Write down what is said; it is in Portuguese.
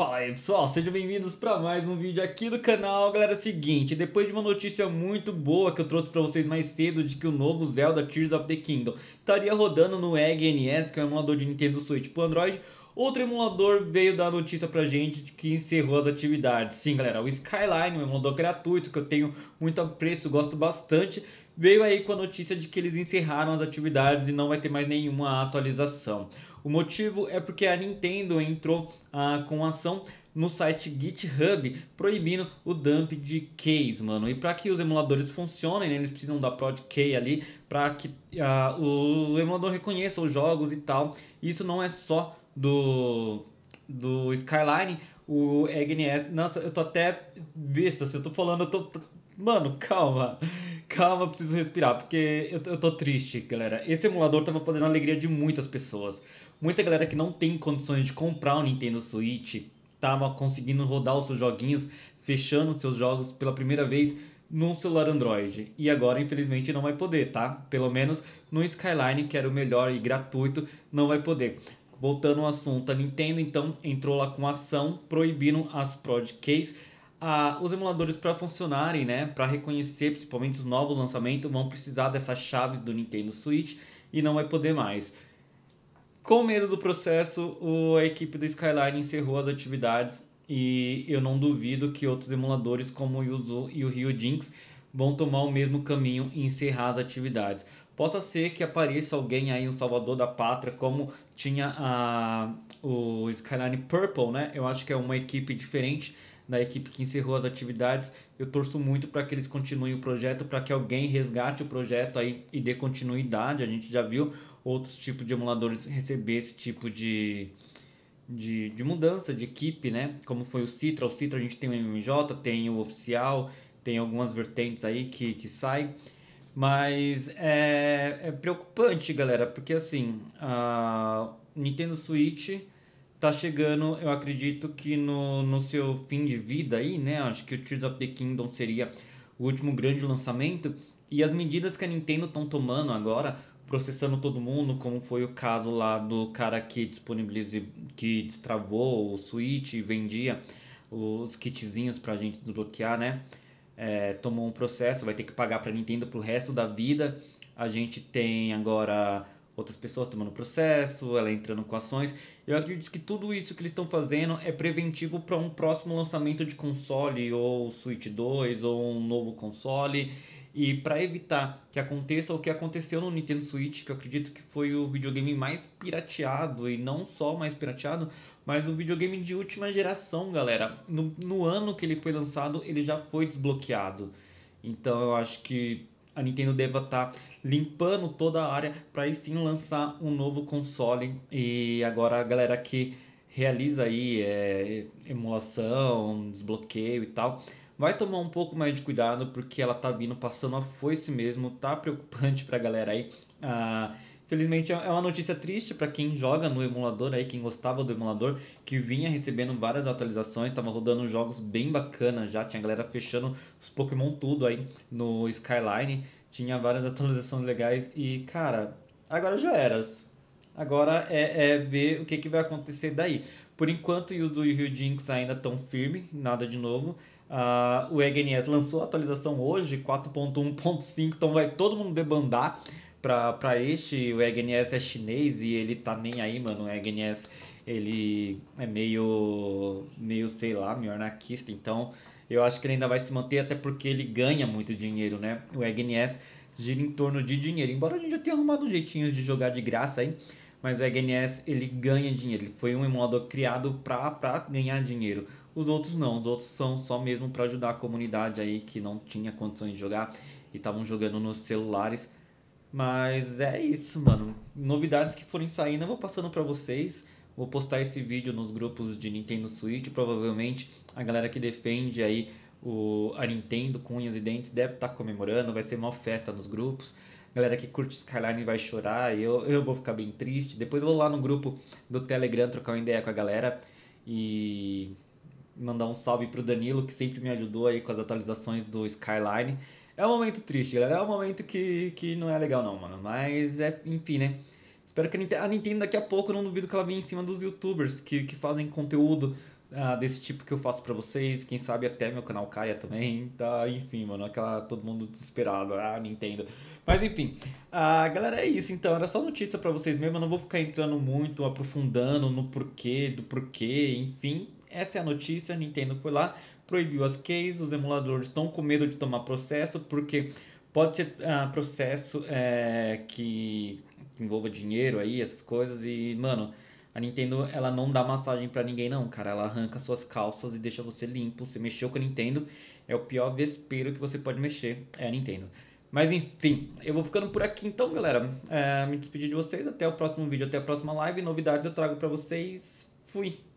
Fala aí pessoal, sejam bem-vindos para mais um vídeo aqui do canal. Galera, é seguinte, depois de uma notícia muito boa que eu trouxe para vocês mais cedo de que o novo Zelda Tears of the Kingdom estaria rodando no Egg NS, que é um emulador de Nintendo Switch para Android, Outro emulador veio dar notícia pra gente de que encerrou as atividades. Sim, galera, o Skyline, é um emulador gratuito que eu tenho muito apreço, gosto bastante, veio aí com a notícia de que eles encerraram as atividades e não vai ter mais nenhuma atualização. O motivo é porque a Nintendo entrou ah, com ação no site GitHub proibindo o dump de keys, mano. E para que os emuladores funcionem, né, eles precisam da prod key ali para que ah, o emulador reconheça os jogos e tal. Isso não é só do do Skyline, o EGNS. Nossa, eu tô até besta, se eu tô falando, eu tô... mano, calma. Calma, preciso respirar, porque eu, eu tô triste, galera. Esse emulador tava fazendo a alegria de muitas pessoas. Muita galera que não tem condições de comprar o um Nintendo Switch tava conseguindo rodar os seus joguinhos, fechando seus jogos pela primeira vez num celular Android. E agora, infelizmente, não vai poder, tá? Pelo menos no Skyline, que era o melhor e gratuito, não vai poder. Voltando ao assunto, a Nintendo então entrou lá com ação proibindo as prod Keys os emuladores para funcionarem, né, para reconhecer principalmente os novos lançamentos, vão precisar dessas chaves do Nintendo Switch e não vai poder mais. Com medo do processo, a equipe do Skyline encerrou as atividades e eu não duvido que outros emuladores como o Yuzu e o Rio Jinx vão tomar o mesmo caminho e encerrar as atividades. Possa ser que apareça alguém aí, um salvador da pátria, como tinha a, o Skyline Purple, né? Eu acho que é uma equipe diferente, da equipe que encerrou as atividades. Eu torço muito para que eles continuem o projeto, para que alguém resgate o projeto aí e dê continuidade. A gente já viu outros tipos de emuladores receber esse tipo de, de, de mudança de equipe, né? Como foi o Citra. O Citra a gente tem o MMJ, tem o oficial, tem algumas vertentes aí que, que saem. Mas é, é preocupante, galera, porque assim, a Nintendo Switch tá chegando, eu acredito que no, no seu fim de vida aí, né? Acho que o Tears of the Kingdom seria o último grande lançamento. E as medidas que a Nintendo estão tomando agora, processando todo mundo, como foi o caso lá do cara que disponibilizou, que destravou o Switch e vendia os kitzinhos pra gente desbloquear, né? É, tomou um processo, vai ter que pagar pra Nintendo pro resto da vida. A gente tem agora outras pessoas tomando processo, ela entrando com ações. Eu acredito que tudo isso que eles estão fazendo é preventivo para um próximo lançamento de console ou Switch 2 ou um novo console. E para evitar que aconteça o que aconteceu no Nintendo Switch, que eu acredito que foi o videogame mais pirateado, e não só mais pirateado, mas um videogame de última geração, galera. No, no ano que ele foi lançado, ele já foi desbloqueado. Então eu acho que a Nintendo deva estar tá limpando toda a área para aí sim lançar um novo console. E agora a galera que realiza aí é, emulação, desbloqueio e tal, vai tomar um pouco mais de cuidado porque ela tá vindo passando a foice mesmo, tá preocupante para a galera aí. Ah, Felizmente é, é uma notícia triste para quem joga no emulador aí, quem gostava do emulador, que vinha recebendo várias atualizações, tava rodando jogos bem bacanas já, tinha galera fechando os Pokémon tudo aí no Skyline, tinha várias atualizações legais e, cara, agora já eras. Agora é, é ver o que, que vai acontecer daí. Por enquanto, Yuzu e o Jinx ainda estão firme, nada de novo. Uh, o EGNS lançou a atualização hoje, 4.1.5, então vai todo mundo debandar. Pra, pra este, o EGNS é chinês e ele tá nem aí, mano. O EGNS, ele é meio, meio sei lá, meio anarquista. Então, eu acho que ele ainda vai se manter, até porque ele ganha muito dinheiro, né? O EGNS gira em torno de dinheiro. Embora a gente já tenha arrumado um jeitinho de jogar de graça aí, mas o EGNS, ele ganha dinheiro. Ele foi um modo criado pra, pra ganhar dinheiro. Os outros não, os outros são só mesmo para ajudar a comunidade aí que não tinha condições de jogar e estavam jogando nos celulares. Mas é isso, mano. Novidades que forem saindo eu vou passando para vocês. Vou postar esse vídeo nos grupos de Nintendo Switch. Provavelmente a galera que defende aí o, a Nintendo com unhas e dentes deve estar tá comemorando. Vai ser uma festa nos grupos. galera que curte Skyline vai chorar. Eu, eu vou ficar bem triste. Depois eu vou lá no grupo do Telegram trocar uma ideia com a galera. E mandar um salve pro Danilo, que sempre me ajudou aí com as atualizações do Skyline. É um momento triste, galera. É um momento que, que não é legal, não, mano. Mas, é, enfim, né? Espero que a Nintendo, a Nintendo daqui a pouco, não duvido que ela venha em cima dos youtubers que, que fazem conteúdo ah, desse tipo que eu faço para vocês. Quem sabe até meu canal caia também. Tá, enfim, mano, aquela todo mundo desesperado. Ah, Nintendo. Mas enfim, ah, galera, é isso então. Era só notícia para vocês mesmo. Eu não vou ficar entrando muito, aprofundando no porquê, do porquê, enfim. Essa é a notícia. A Nintendo foi lá, proibiu as cases os emuladores estão com medo de tomar processo, porque pode ser ah, processo eh, que envolva dinheiro aí, essas coisas, e, mano, a Nintendo, ela não dá massagem para ninguém não, cara, ela arranca suas calças e deixa você limpo, você mexeu com a Nintendo, é o pior vespeiro que você pode mexer, é a Nintendo. Mas enfim, eu vou ficando por aqui então, galera. É, me despedir de vocês, até o próximo vídeo, até a próxima live. Novidades eu trago para vocês. Fui!